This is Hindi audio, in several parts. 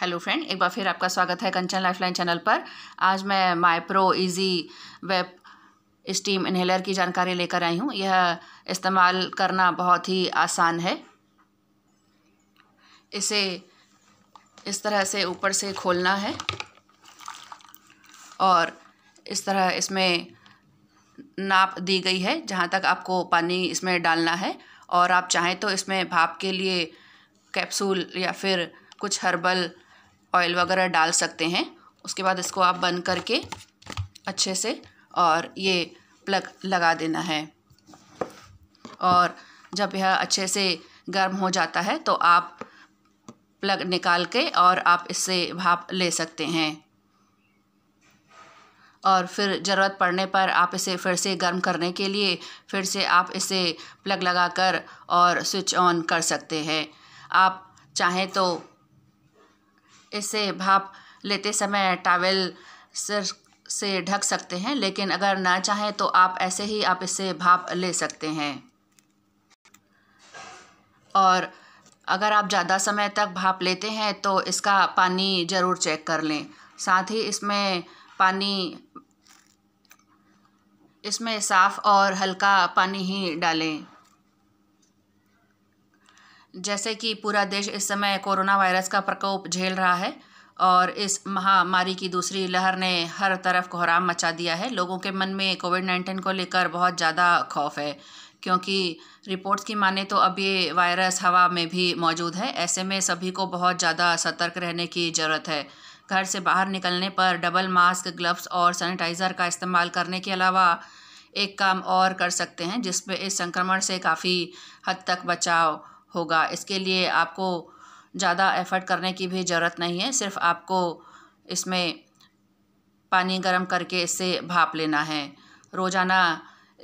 हेलो फ्रेंड एक बार फिर आपका स्वागत है कंचन लाइफलाइन चैनल पर आज मैं माइप्रो इजी वेब स्टीम इन्हेलर की जानकारी लेकर आई हूँ यह इस्तेमाल करना बहुत ही आसान है इसे इस तरह से ऊपर से खोलना है और इस तरह इसमें नाप दी गई है जहाँ तक आपको पानी इसमें डालना है और आप चाहें तो इसमें भाप के लिए कैप्सूल या फिर कुछ हर्बल ऑयल वगैरह डाल सकते हैं उसके बाद इसको आप बंद करके अच्छे से और ये प्लग लगा देना है और जब यह अच्छे से गर्म हो जाता है तो आप प्लग निकाल के और आप इससे भाप ले सकते हैं और फिर ज़रूरत पड़ने पर आप इसे फिर से गर्म करने के लिए फिर से आप इसे प्लग लगाकर और स्विच ऑन कर सकते हैं आप चाहें तो इसे भाप लेते समय टावल सर से ढक सकते हैं लेकिन अगर ना चाहें तो आप ऐसे ही आप इसे भाप ले सकते हैं और अगर आप ज़्यादा समय तक भाप लेते हैं तो इसका पानी ज़रूर चेक कर लें साथ ही इसमें पानी इसमें साफ़ और हल्का पानी ही डालें जैसे कि पूरा देश इस समय कोरोना वायरस का प्रकोप झेल रहा है और इस महामारी की दूसरी लहर ने हर तरफ कोहराम मचा दिया है लोगों के मन में कोविड नाइन्टीन को लेकर बहुत ज़्यादा खौफ है क्योंकि रिपोर्ट्स की माने तो अब ये वायरस हवा में भी मौजूद है ऐसे में सभी को बहुत ज़्यादा सतर्क रहने की ज़रूरत है घर से बाहर निकलने पर डबल मास्क ग्लव्स और सैनिटाइज़र का इस्तेमाल करने के अलावा एक काम और कर सकते हैं जिसमें इस संक्रमण से काफ़ी हद तक बचाव होगा इसके लिए आपको ज़्यादा एफ़र्ट करने की भी ज़रूरत नहीं है सिर्फ आपको इसमें पानी गर्म करके इससे भाप लेना है रोज़ाना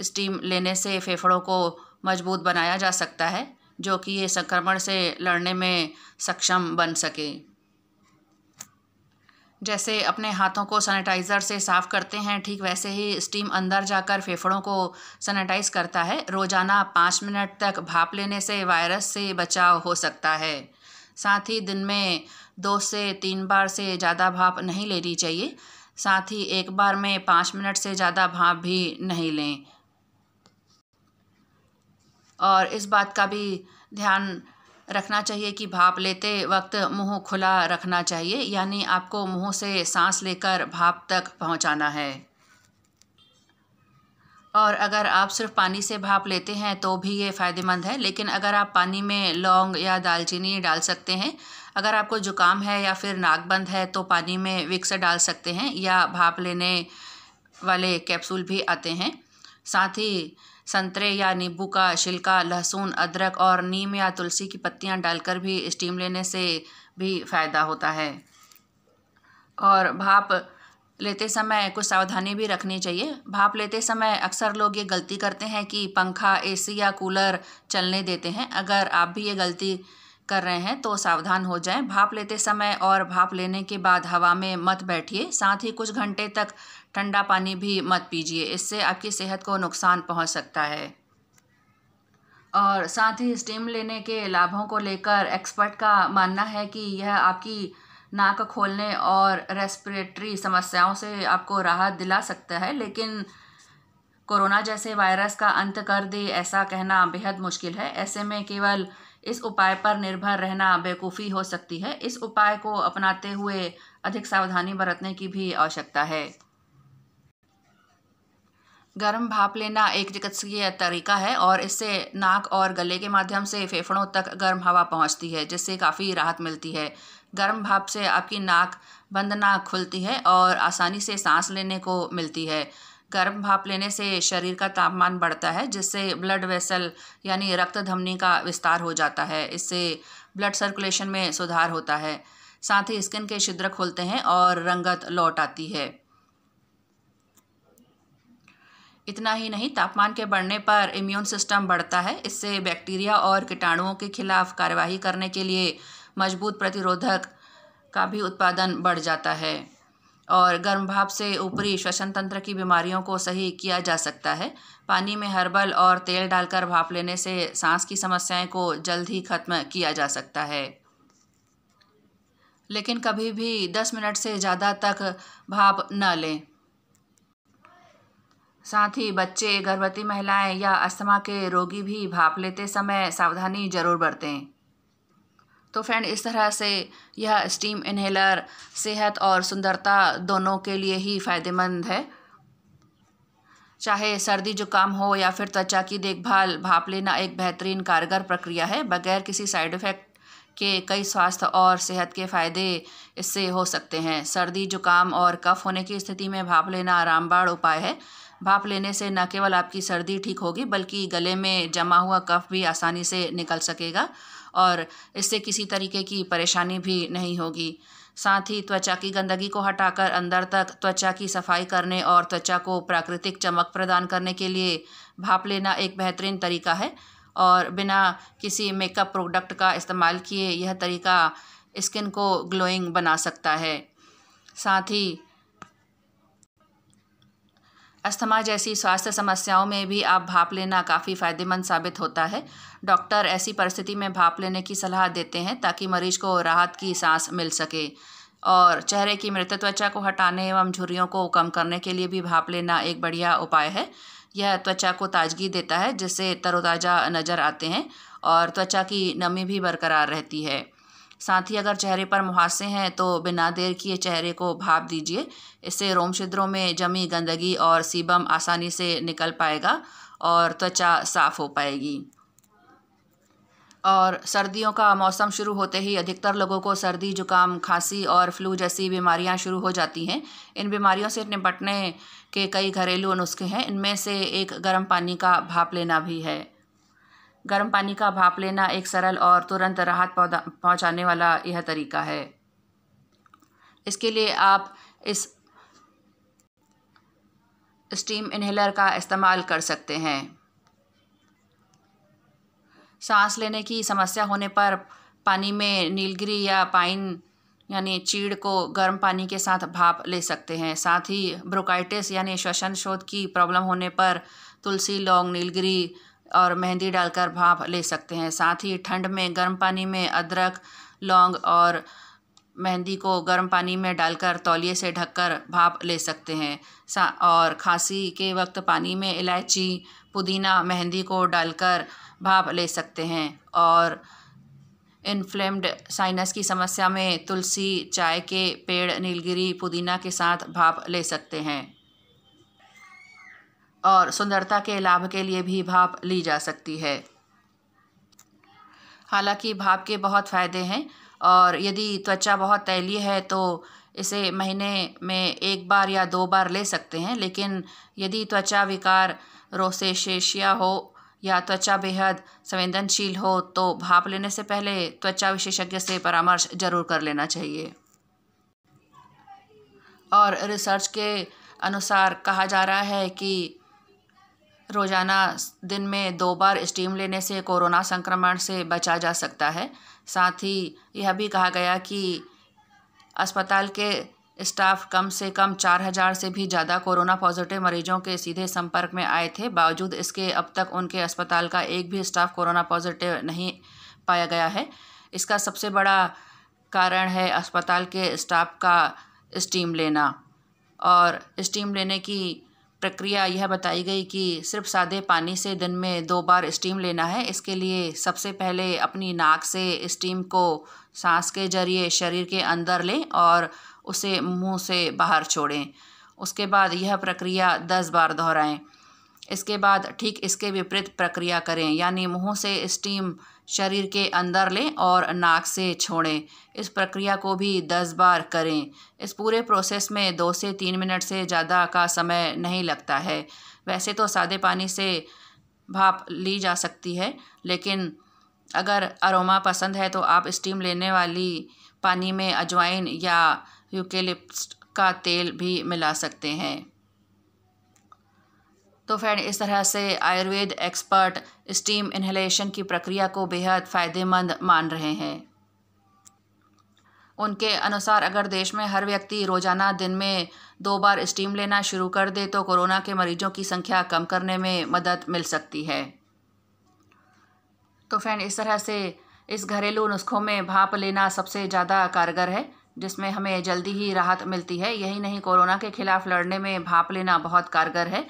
स्टीम लेने से फेफड़ों को मजबूत बनाया जा सकता है जो कि ये संक्रमण से लड़ने में सक्षम बन सके जैसे अपने हाथों को सैनिटाइज़र से साफ़ करते हैं ठीक वैसे ही स्टीम अंदर जाकर फेफड़ों को सैनिटाइज़ करता है रोज़ाना पाँच मिनट तक भाप लेने से वायरस से बचाव हो सकता है साथ ही दिन में दो से तीन बार से ज़्यादा भाप नहीं लेनी चाहिए साथ ही एक बार में पाँच मिनट से ज़्यादा भाप भी नहीं लें और इस बात का भी ध्यान रखना चाहिए कि भाप लेते वक्त मुंह खुला रखना चाहिए यानी आपको मुंह से सांस लेकर भाप तक पहुंचाना है और अगर आप सिर्फ पानी से भाप लेते हैं तो भी ये फ़ायदेमंद है लेकिन अगर आप पानी में लौंग या दालचीनी डाल सकते हैं अगर आपको जुकाम है या फिर नाक बंद है तो पानी में विक्स डाल सकते हैं या भाप लेने वाले कैप्सूल भी आते हैं साथ ही संतरे या नींबू का छिलका लहसुन अदरक और नीम या तुलसी की पत्तियां डालकर भी स्टीम लेने से भी फ़ायदा होता है और भाप लेते समय कुछ सावधानी भी रखनी चाहिए भाप लेते समय अक्सर लोग ये गलती करते हैं कि पंखा एसी या कूलर चलने देते हैं अगर आप भी ये गलती कर रहे हैं तो सावधान हो जाएं भाप लेते समय और भाप लेने के बाद हवा में मत बैठिए साथ ही कुछ घंटे तक ठंडा पानी भी मत पीजिए इससे आपकी सेहत को नुकसान पहुंच सकता है और साथ ही स्टीम लेने के लाभों को लेकर एक्सपर्ट का मानना है कि यह आपकी नाक खोलने और रेस्पिरेटरी समस्याओं से आपको राहत दिला सकता है लेकिन कोरोना जैसे वायरस का अंत कर दे ऐसा कहना बेहद मुश्किल है ऐसे में केवल इस उपाय पर निर्भर रहना बेवकूफ़ी हो सकती है इस उपाय को अपनाते हुए अधिक सावधानी बरतने की भी आवश्यकता है गर्म भाप लेना एक चिकित्सकीय तरीका है और इससे नाक और गले के माध्यम से फेफड़ों तक गर्म हवा पहुंचती है जिससे काफ़ी राहत मिलती है गर्म भाप से आपकी नाक बंद नाक खुलती है और आसानी से सांस लेने को मिलती है गर्म भाप लेने से शरीर का तापमान बढ़ता है जिससे ब्लड वेसल यानी रक्त धमनी का विस्तार हो जाता है इससे ब्लड सर्कुलेशन में सुधार होता है साथ ही स्किन के छिद्र खुलते हैं और रंगत लौट आती है इतना ही नहीं तापमान के बढ़ने पर इम्यून सिस्टम बढ़ता है इससे बैक्टीरिया और कीटाणुओं के खिलाफ कार्यवाही करने के लिए मजबूत प्रतिरोधक का भी उत्पादन बढ़ जाता है और गर्म भाप से ऊपरी श्वसन तंत्र की बीमारियों को सही किया जा सकता है पानी में हर्बल और तेल डालकर भाप लेने से सांस की समस्याएं को जल्द ही खत्म किया जा सकता है लेकिन कभी भी 10 मिनट से ज़्यादा तक भाप न लें साथ ही बच्चे गर्भवती महिलाएं या अस्थमा के रोगी भी भाप लेते समय सावधानी जरूर बरतें तो फ्रेंड इस तरह से यह स्टीम इन्हेलर सेहत और सुंदरता दोनों के लिए ही फ़ायदेमंद है चाहे सर्दी जुकाम हो या फिर त्वचा की देखभाल भाप लेना एक बेहतरीन कारगर प्रक्रिया है बगैर किसी साइड इफ़ेक्ट के कई स्वास्थ्य और सेहत के फ़ायदे इससे हो सकते हैं सर्दी जुकाम और कफ होने की स्थिति में भाप लेना आरामबाड़ उपाय है भाप लेने से न केवल आपकी सर्दी ठीक होगी बल्कि गले में जमा हुआ कफ भी आसानी से निकल सकेगा और इससे किसी तरीके की परेशानी भी नहीं होगी साथ ही त्वचा की गंदगी को हटाकर अंदर तक त्वचा की सफाई करने और त्वचा को प्राकृतिक चमक प्रदान करने के लिए भाप लेना एक बेहतरीन तरीका है और बिना किसी मेकअप प्रोडक्ट का इस्तेमाल किए यह तरीका स्किन को ग्लोइंग बना सकता है साथ ही अस्थमा जैसी स्वास्थ्य समस्याओं में भी आप भाप लेना काफ़ी फ़ायदेमंद साबित होता है डॉक्टर ऐसी परिस्थिति में भाप लेने की सलाह देते हैं ताकि मरीज को राहत की सांस मिल सके और चेहरे की मृत त्वचा को हटाने एवं झुर्रियों को कम करने के लिए भी भाप लेना एक बढ़िया उपाय है यह त्वचा को ताजगी देता है जिससे तरोताज़ा नज़र आते हैं और त्वचा की नमी भी बरकरार रहती है साथ ही अगर चेहरे पर मुहासे हैं तो बिना देर किए चेहरे को भाप दीजिए इससे रोम छिद्रों में जमी गंदगी और सीबम आसानी से निकल पाएगा और त्वचा साफ़ हो पाएगी और सर्दियों का मौसम शुरू होते ही अधिकतर लोगों को सर्दी जुकाम खांसी और फ्लू जैसी बीमारियां शुरू हो जाती हैं इन बीमारियों से निपटने के कई घरेलू नुस्खे हैं इनमें से एक गर्म पानी का भाप लेना भी है गर्म पानी का भाप लेना एक सरल और तुरंत राहत पहुंचाने वाला यह तरीका है इसके लिए आप इस स्टीम इन्हेलर का इस्तेमाल कर सकते हैं सांस लेने की समस्या होने पर पानी में नीलगिरी या पाइन यानी चीड़ को गर्म पानी के साथ भाप ले सकते हैं साथ ही ब्रोकाइटिस यानी श्वसन शोध की प्रॉब्लम होने पर तुलसी लौंग नीलगिरी और मेहंदी डालकर भाप ले सकते हैं साथ ही ठंड में गर्म पानी में अदरक लौंग और मेहंदी को गर्म पानी में डालकर तौलिए से ढककर भाप ले सकते हैं और खांसी के वक्त पानी में इलायची पुदीना मेहंदी को डालकर भाप ले सकते हैं और इन्फ्लेम्ड साइनस की समस्या में तुलसी चाय के पेड़ नीलगिरी पुदीना के साथ भाप ले सकते हैं और सुंदरता के लाभ के लिए भी भाप ली जा सकती है हालांकि भाप के बहुत फ़ायदे हैं और यदि त्वचा बहुत तैलीय है तो इसे महीने में एक बार या दो बार ले सकते हैं लेकिन यदि त्वचा विकार रोसेशेशिया हो या त्वचा बेहद संवेदनशील हो तो भाप लेने से पहले त्वचा विशेषज्ञ से परामर्श जरूर कर लेना चाहिए और रिसर्च के अनुसार कहा जा रहा है कि रोज़ाना दिन में दो बार स्टीम लेने से कोरोना संक्रमण से बचा जा सकता है साथ ही यह भी कहा गया कि अस्पताल के स्टाफ कम से कम चार हज़ार से भी ज़्यादा कोरोना पॉजिटिव मरीजों के सीधे संपर्क में आए थे बावजूद इसके अब तक उनके अस्पताल का एक भी स्टाफ कोरोना पॉजिटिव नहीं पाया गया है इसका सबसे बड़ा कारण है अस्पताल के स्टाफ का स्टीम लेना और स्टीम लेने की प्रक्रिया यह बताई गई कि सिर्फ सादे पानी से दिन में दो बार स्टीम लेना है इसके लिए सबसे पहले अपनी नाक से स्टीम को सांस के जरिए शरीर के अंदर लें और उसे मुंह से बाहर छोड़ें उसके बाद यह प्रक्रिया दस बार दोहराएं इसके बाद ठीक इसके विपरीत प्रक्रिया करें यानी मुंह से स्टीम शरीर के अंदर लें और नाक से छोड़ें इस प्रक्रिया को भी दस बार करें इस पूरे प्रोसेस में दो से तीन मिनट से ज़्यादा का समय नहीं लगता है वैसे तो सादे पानी से भाप ली जा सकती है लेकिन अगर अरोमा पसंद है तो आप स्टीम लेने वाली पानी में अजवाइन या यूकेलिप्स का तेल भी मिला सकते हैं तो फ्रेंड इस तरह से आयुर्वेद एक्सपर्ट स्टीम इन्हेलेशन की प्रक्रिया को बेहद फ़ायदेमंद मान रहे हैं उनके अनुसार अगर देश में हर व्यक्ति रोज़ाना दिन में दो बार स्टीम लेना शुरू कर दे तो कोरोना के मरीजों की संख्या कम करने में मदद मिल सकती है तो फ्रेंड इस तरह से इस घरेलू नुस्खों में भाप लेना सबसे ज़्यादा कारगर है जिसमें हमें जल्दी ही राहत मिलती है यही नहीं कोरोना के खिलाफ लड़ने में भाप लेना बहुत कारगर है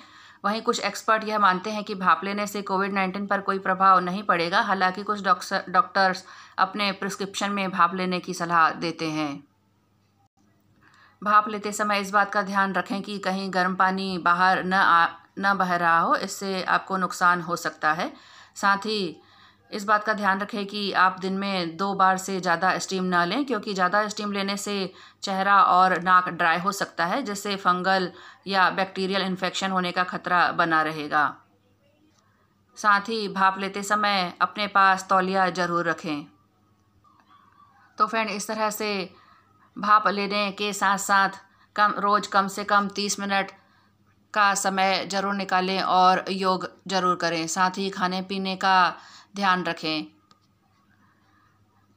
वहीं कुछ एक्सपर्ट यह मानते हैं कि भाप लेने से कोविड नाइन्टीन पर कोई प्रभाव नहीं पड़ेगा हालांकि कुछ डॉक्टर्स अपने प्रिस्क्रिप्शन में भाप लेने की सलाह देते हैं भाप लेते समय इस बात का ध्यान रखें कि कहीं गर्म पानी बाहर न आ न बह रहा हो इससे आपको नुकसान हो सकता है साथ ही इस बात का ध्यान रखें कि आप दिन में दो बार से ज़्यादा स्टीम ना लें क्योंकि ज़्यादा स्टीम लेने से चेहरा और नाक ड्राई हो सकता है जिससे फंगल या बैक्टीरियल इन्फेक्शन होने का खतरा बना रहेगा साथ ही भाप लेते समय अपने पास तौलिया ज़रूर रखें तो फ्रेंड इस तरह से भाप लेने के साथ साथ कम रोज़ कम से कम तीस मिनट का समय ज़रूर निकालें और योग ज़रूर करें साथ ही खाने पीने का ध्यान रखें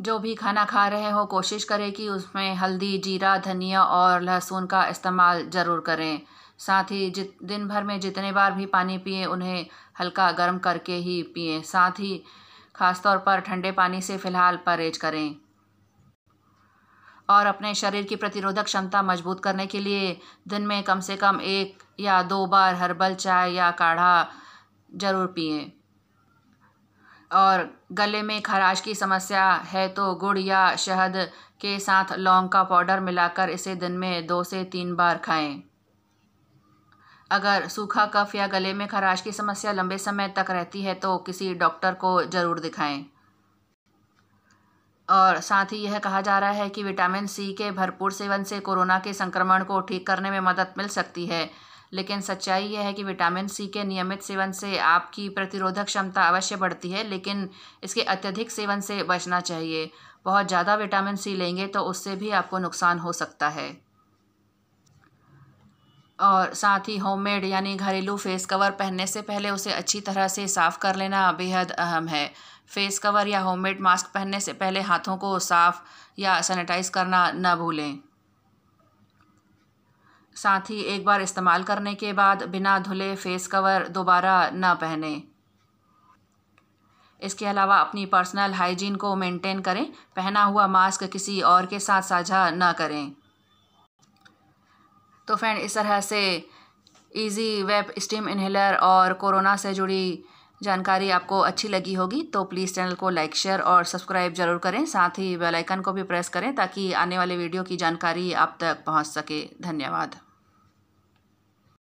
जो भी खाना खा रहे हो कोशिश करें कि उसमें हल्दी जीरा धनिया और लहसुन का इस्तेमाल ज़रूर करें साथ ही जित दिन भर में जितने बार भी पानी पिए उन्हें हल्का गर्म करके ही पिए साथ ही ख़ास तौर पर ठंडे पानी से फ़िलहाल परहेज करें और अपने शरीर की प्रतिरोधक क्षमता मजबूत करने के लिए दिन में कम से कम एक या दो बार हर्बल चाय या काढ़ा ज़रूर पिएँ और गले में खराश की समस्या है तो गुड़ या शहद के साथ लौंग का पाउडर मिलाकर इसे दिन में दो से तीन बार खाएं अगर सूखा कफ या गले में खराश की समस्या लंबे समय तक रहती है तो किसी डॉक्टर को ज़रूर दिखाएं और साथ ही यह कहा जा रहा है कि विटामिन सी के भरपूर सेवन से कोरोना के संक्रमण को ठीक करने में मदद मिल सकती है लेकिन सच्चाई यह है कि विटामिन सी के नियमित सेवन से आपकी प्रतिरोधक क्षमता अवश्य बढ़ती है लेकिन इसके अत्यधिक सेवन से बचना चाहिए बहुत ज़्यादा विटामिन सी लेंगे तो उससे भी आपको नुकसान हो सकता है और साथ ही होममेड यानी घरेलू फेस कवर पहनने से पहले उसे अच्छी तरह से साफ़ कर लेना बेहद अहम है फेस कवर या होममेड मास्क पहनने से पहले हाथों को साफ़ या सैनिटाइज करना न भूलें साथ ही एक बार इस्तेमाल करने के बाद बिना धुले फेस कवर दोबारा न पहने इसके अलावा अपनी पर्सनल हाइजीन को मेंटेन करें पहना हुआ मास्क किसी और के साथ साझा न करें तो फ्रेंड इस तरह से इजी वेब स्टीम इन्हेलर और कोरोना से जुड़ी जानकारी आपको अच्छी लगी होगी तो प्लीज़ चैनल को लाइक शेयर और सब्सक्राइब जरूर करें साथ ही बेल आइकन को भी प्रेस करें ताकि आने वाले वीडियो की जानकारी आप तक पहुंच सके धन्यवाद